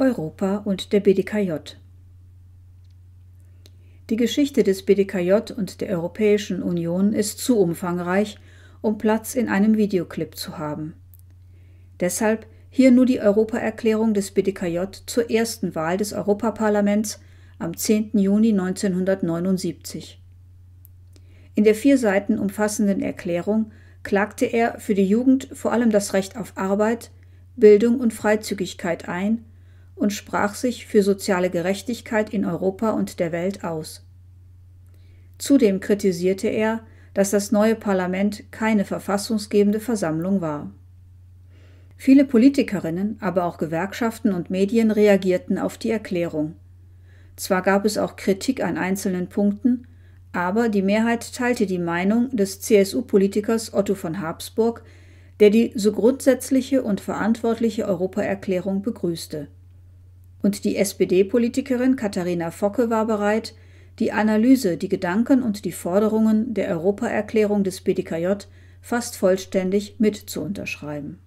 Europa und der BDKJ. Die Geschichte des BDKJ und der Europäischen Union ist zu umfangreich, um Platz in einem Videoclip zu haben. Deshalb hier nur die Europaerklärung des BDKJ zur ersten Wahl des Europaparlaments am 10. Juni 1979. In der vier Seiten umfassenden Erklärung klagte er für die Jugend vor allem das Recht auf Arbeit, Bildung und Freizügigkeit ein und sprach sich für soziale Gerechtigkeit in Europa und der Welt aus. Zudem kritisierte er, dass das neue Parlament keine verfassungsgebende Versammlung war. Viele Politikerinnen, aber auch Gewerkschaften und Medien reagierten auf die Erklärung. Zwar gab es auch Kritik an einzelnen Punkten, aber die Mehrheit teilte die Meinung des CSU-Politikers Otto von Habsburg, der die so grundsätzliche und verantwortliche Europaerklärung begrüßte. Und die SPD-Politikerin Katharina Focke war bereit, die Analyse, die Gedanken und die Forderungen der Europaerklärung des BDKJ fast vollständig mit zu unterschreiben